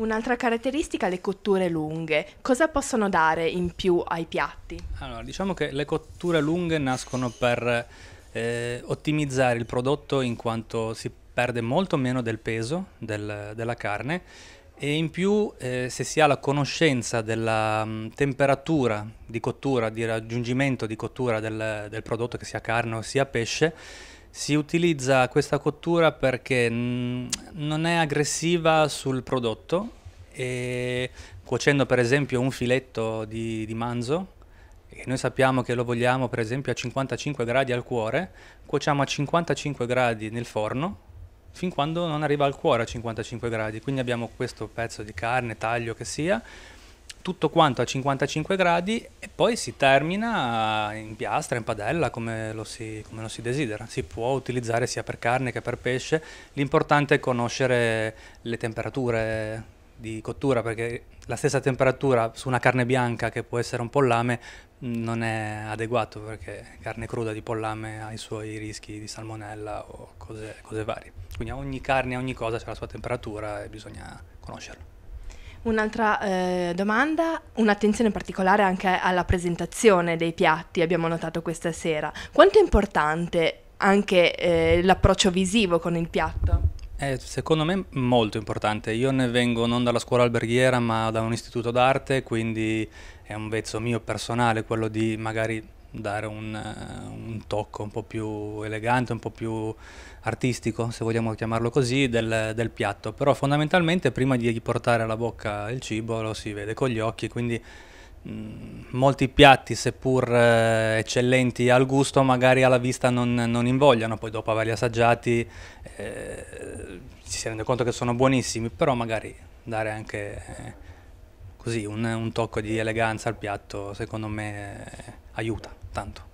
Un'altra caratteristica le cotture lunghe. Cosa possono dare in più ai piatti? Allora, diciamo che le cotture lunghe nascono per eh, ottimizzare il prodotto in quanto si perde molto meno del peso del, della carne e in più eh, se si ha la conoscenza della mh, mm, temperatura di cottura, di raggiungimento di cottura del, del prodotto che sia carne o sia pesce, si utilizza questa cottura perché mm, non è aggressiva sul prodotto e cuocendo per esempio un filetto di, di manzo e noi sappiamo che lo vogliamo per esempio a 55 gradi al cuore, cuociamo a 55 gradi nel forno fin quando non arriva al cuore a 55 gradi, quindi abbiamo questo pezzo di carne, taglio che sia, tutto quanto a 55 gradi e poi si termina in piastra, in padella, come lo, si, come lo si, desidera. Si può utilizzare sia per carne che per pesce, l'importante è conoscere le temperature di cottura perché la stessa temperatura su una carne bianca che può essere un pollame non è adeguato perché carne cruda di pollame ha i suoi rischi di salmonella o cose, cose varie. Quindi ogni carne, ogni cosa ha la sua temperatura e bisogna conoscerla. Un'altra eh, domanda, un'attenzione particolare anche alla presentazione dei piatti abbiamo notato questa sera. Quanto è importante anche eh, l'approccio visivo con il piatto? Eh, secondo me molto importante. Io ne vengo non dalla scuola alberghiera ma da un istituto d'arte, quindi è un vezzo mio personale quello di magari dare un, eh, un, tocco un po' più elegante, un po' più artistico, se vogliamo chiamarlo così, del, del, piatto. Però fondamentalmente prima di portare alla bocca il cibo lo si vede con gli occhi, quindi mh, mm, molti piatti, seppur eh, eccellenti al gusto, magari alla vista non, non invogliano, poi dopo averli assaggiati eh, si rende conto che sono buonissimi, però magari dare anche... Eh, così un, un, tocco di eleganza al piatto secondo me eh, aiuta. tanto.